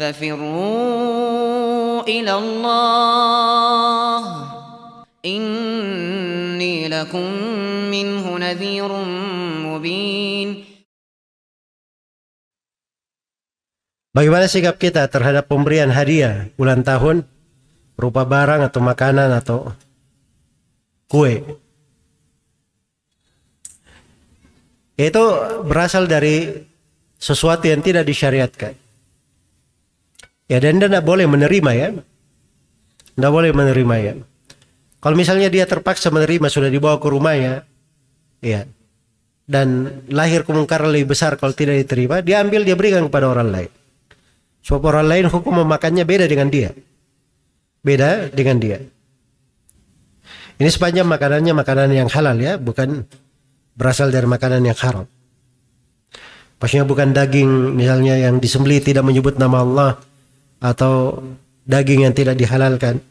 ففروا إلى الله إني لكم منه نذير مبين Bagaimana sikap kita terhadap pemberian hadiah ulang tahun berupa barang atau makanan atau kue? Itu berasal dari sesuatu yang tidak disyariatkan. Ya dan Anda tidak boleh menerima ya. Tidak boleh menerima ya. Kalau misalnya dia terpaksa menerima sudah dibawa ke rumahnya, ya iya. dan lahir kemungkaran lebih besar kalau tidak diterima, dia ambil dia berikan kepada orang lain. Sebab orang lain hukum memakannya beda dengan dia. Beda dengan dia. Ini sepanjang makanannya makanan yang halal ya, bukan berasal dari makanan yang haram. Pastinya bukan daging misalnya yang disembelih tidak menyebut nama Allah atau daging yang tidak dihalalkan